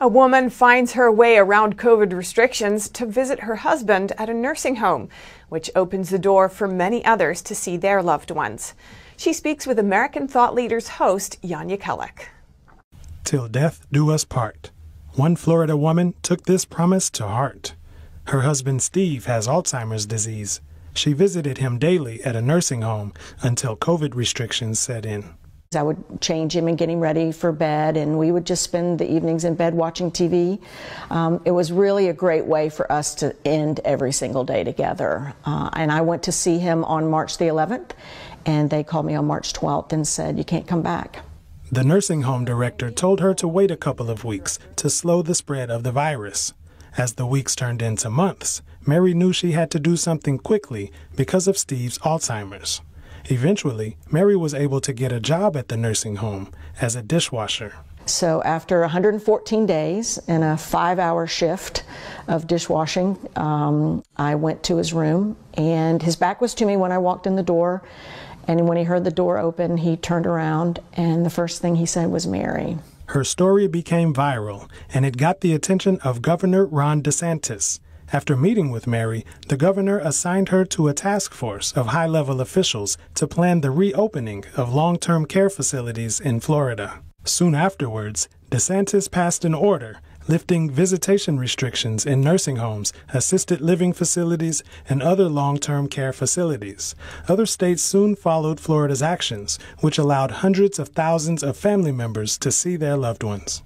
A woman finds her way around COVID restrictions to visit her husband at a nursing home, which opens the door for many others to see their loved ones. She speaks with American Thought Leaders host Yanya Kellek. Till death do us part. One Florida woman took this promise to heart. Her husband Steve has Alzheimer's disease. She visited him daily at a nursing home until COVID restrictions set in. I would change him and get him ready for bed, and we would just spend the evenings in bed watching TV. Um, it was really a great way for us to end every single day together. Uh, and I went to see him on March the 11th, and they called me on March 12th and said, You can't come back. The nursing home director told her to wait a couple of weeks to slow the spread of the virus. As the weeks turned into months, Mary knew she had to do something quickly because of Steve's Alzheimer's. Eventually, Mary was able to get a job at the nursing home as a dishwasher. So, after 114 days and a five hour shift of dishwashing, um, I went to his room, and his back was to me when I walked in the door. And when he heard the door open, he turned around, and the first thing he said was, Mary. Her story became viral, and it got the attention of Governor Ron DeSantis. After meeting with Mary, the governor assigned her to a task force of high level officials to plan the reopening of long term care facilities in Florida. Soon afterwards, DeSantis passed an order lifting visitation restrictions in nursing homes, assisted living facilities, and other long term care facilities. Other states soon followed Florida's actions, which allowed hundreds of thousands of family members to see their loved ones.